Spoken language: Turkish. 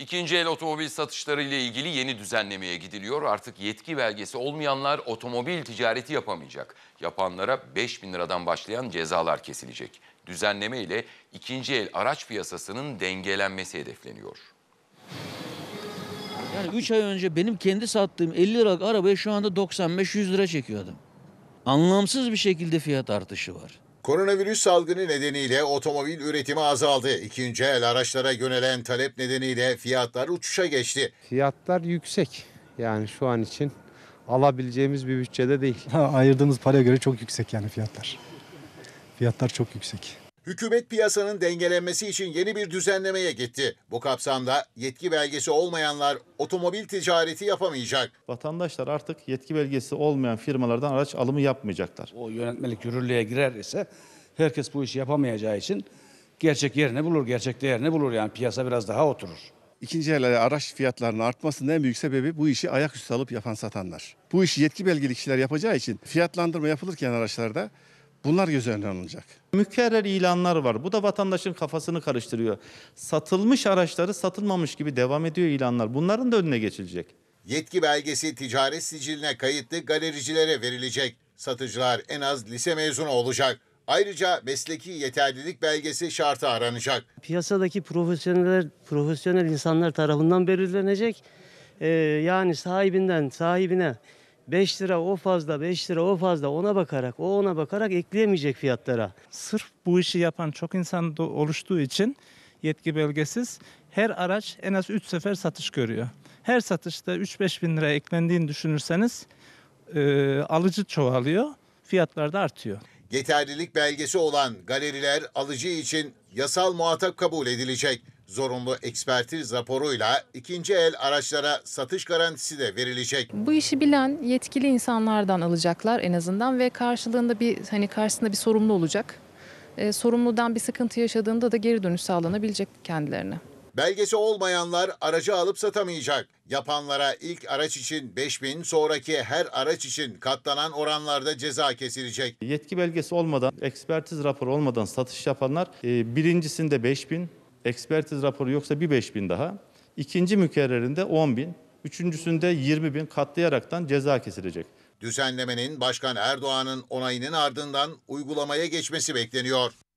İkinci el otomobil satışları ile ilgili yeni düzenlemeye gidiliyor. Artık yetki belgesi olmayanlar otomobil ticareti yapamayacak. Yapanlara 5 bin liradan başlayan cezalar kesilecek. Düzenleme ile ikinci el araç piyasasının dengelenmesi hedefleniyor. Yani 3 ay önce benim kendi sattığım 50 liralık arabaya şu anda 95-100 lira çekiyor adam. Anlamsız bir şekilde fiyat artışı var. Koronavirüs salgını nedeniyle otomobil üretimi azaldı. İkinci el araçlara yönelen talep nedeniyle fiyatlar uçuşa geçti. Fiyatlar yüksek. Yani şu an için alabileceğimiz bir bütçede değil. Ha, ayırdığımız paraya göre çok yüksek yani fiyatlar. Fiyatlar çok yüksek. Hükümet piyasanın dengelenmesi için yeni bir düzenlemeye gitti. Bu kapsamda yetki belgesi olmayanlar otomobil ticareti yapamayacak. Vatandaşlar artık yetki belgesi olmayan firmalardan araç alımı yapmayacaklar. O yönetmelik yürürlüğe girer ise herkes bu işi yapamayacağı için gerçek yerini bulur, gerçek değerini bulur. Yani piyasa biraz daha oturur. İkinci el araç fiyatlarının artmasının en büyük sebebi bu işi ayaküstü alıp yapan satanlar. Bu işi yetki belgeli kişiler yapacağı için fiyatlandırma yapılırken araçlarda Bunlar göz önüne alınacak. Mükerrer ilanlar var. Bu da vatandaşın kafasını karıştırıyor. Satılmış araçları satılmamış gibi devam ediyor ilanlar. Bunların da önüne geçilecek. Yetki belgesi ticaret siciline kayıtlı galericilere verilecek. Satıcılar en az lise mezunu olacak. Ayrıca mesleki yeterlilik belgesi şartı aranacak. Piyasadaki profesyoneller, profesyonel insanlar tarafından belirlenecek. Ee, yani sahibinden sahibine 5 lira o fazla, 5 lira o fazla ona bakarak, o ona bakarak ekleyemeyecek fiyatlara. Sırf bu işi yapan çok insan da oluştuğu için yetki belgesiz her araç en az 3 sefer satış görüyor. Her satışta 3-5 bin lira eklendiğini düşünürseniz e, alıcı çoğalıyor, fiyatlar da artıyor. Yeterlilik belgesi olan galeriler alıcı için yasal muhatap kabul edilecek. Zorunlu ekspertiz raporuyla ikinci el araçlara satış garantisi de verilecek. Bu işi bilen yetkili insanlardan alacaklar en azından ve karşılığında bir hani karşısında bir sorumlu olacak. E, sorumludan bir sıkıntı yaşadığında da geri dönüş sağlanabilecek kendilerine. Belgesi olmayanlar aracı alıp satamayacak. Yapanlara ilk araç için 5 bin, sonraki her araç için katlanan oranlarda ceza kesilecek. Yetki belgesi olmadan, ekspertiz raporu olmadan satış yapanlar e, birincisinde 5 bin, ekspertiz raporu yoksa bir 5 bin daha. İkinci mükerrerinde 10 bin, üçüncüsünde 20 bin katlayaraktan ceza kesilecek. Düzenlemenin Başkan Erdoğan'ın onayının ardından uygulamaya geçmesi bekleniyor.